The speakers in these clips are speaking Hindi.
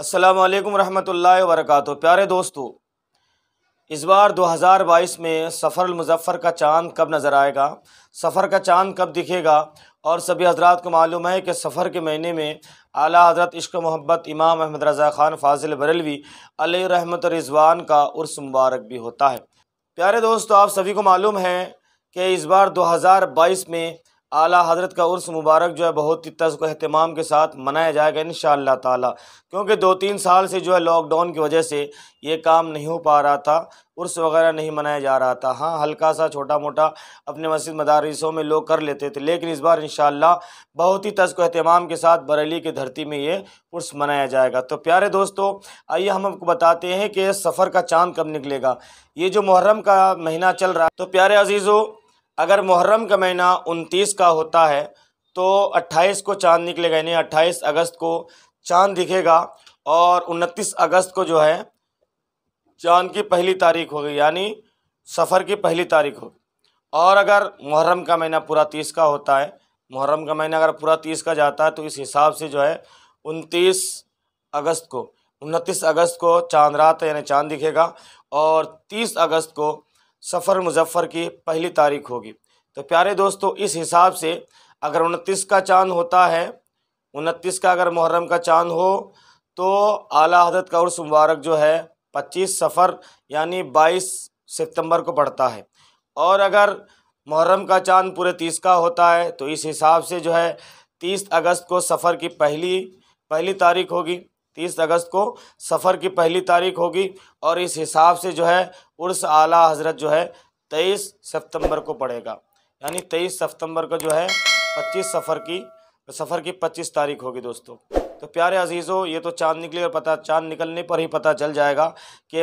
असलकम वरहमतुल्लाह वरक प्यारे दोस्तों इस बार 2022 में सफ़र मुजफ़र का चांद कब नज़र आएगा सफ़र का चांद कब दिखेगा और सभी हजरात को मालूम है कि सफ़र के महीने में आला हजरत इश्क मोहब्बत इमाम अहमद रज़ा ख़ान फाजिल बरलवी रहमत रिजवान का उर्स मुबारक भी होता है प्यारे दोस्तों आप सभी को मालूम है कि इस बार 2022 में आला हज़रत का उर्स मुबारक जो है बहुत ही तस्क अहतमाम के साथ मनाया जाएगा इन ताला क्योंकि दो तीन साल से जो है लॉकडाउन की वजह से ये काम नहीं हो पा रहा था उर्स वगैरह नहीं मनाया जा रहा था हाँ हल्का सा छोटा मोटा अपने मस्जिद मदारसों में लोग कर लेते थे लेकिन इस बार इन बहुत ही तस्क अहतमाम के साथ बरेली की धरती में ये उर्स मनाया जाएगा तो प्यारे दोस्तों आइए हम आपको बताते हैं कि सफ़र का चांद कब निकलेगा ये जो मुहर्रम का महीना चल रहा है तो प्यारे अजीज़ों अगर मुहर्रम का महीना उनतीस का होता है तो अट्ठाईस को चाँद निकलेगा यानी अट्ठाईस अगस्त को चाँद दिखेगा और उनतीस अगस्त को जो है चाँद की पहली तारीख होगी यानी सफ़र की पहली तारीख होगी और अगर मुहर्रम का महीना पूरा तीस का होता है मुहर्रम का महीना अगर पूरा तीस का जाता है तो इस हिसाब से जो है उनतीस अगस्त को उनतीस अगस्त को चांद रात यानी चांद दिखेगा और तीस अगस्त को सफ़र मुजफ़र की पहली तारीख होगी तो प्यारे दोस्तों इस हिसाब से अगर उनतीस का चांद होता है उनतीस का अगर मुहर्रम का चांद हो तो आला हजरत का उर्स मुबारक जो है पच्चीस सफ़र यानी बाईस सितंबर को पड़ता है और अगर मुहर्रम का चांद पूरे तीस का होता है तो इस हिसाब से जो है तीस अगस्त को सफ़र की पहली पहली तारीख होगी तीस अगस्त को सफ़र की पहली तारीख होगी और इस हिसाब से जो है उर्स आला हज़रत जो है तेईस सितंबर को पड़ेगा यानी तेईस सितंबर को जो है पच्चीस सफ़र की सफ़र की पच्चीस तारीख होगी दोस्तों तो प्यारे अजीज़ों ये तो चाँद निकले और पता चाँद निकलने पर ही पता चल जाएगा कि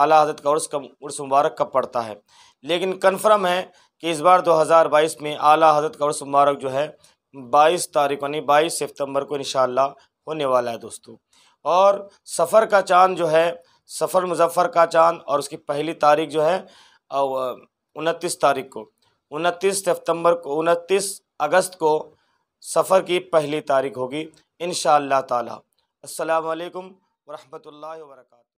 आला हजरत का उर्स कब उर्स मुबारक कब पड़ता है लेकिन कन्फर्म है कि इस बार बाईस में आला हजरत का उर्स मुबारक जो है 22 तारीख यानी 22 सितंबर को इन होने वाला है दोस्तों और सफ़र का चांद जो है सफ़र मुजफ़र का चांद और उसकी पहली तारीख जो है उनतीस तारीख को उनतीस सितंबर को उनतीस अगस्त को सफ़र की पहली तारीख होगी इन ताला अस्सलाम वालेकुम वरहमतुल्लाहि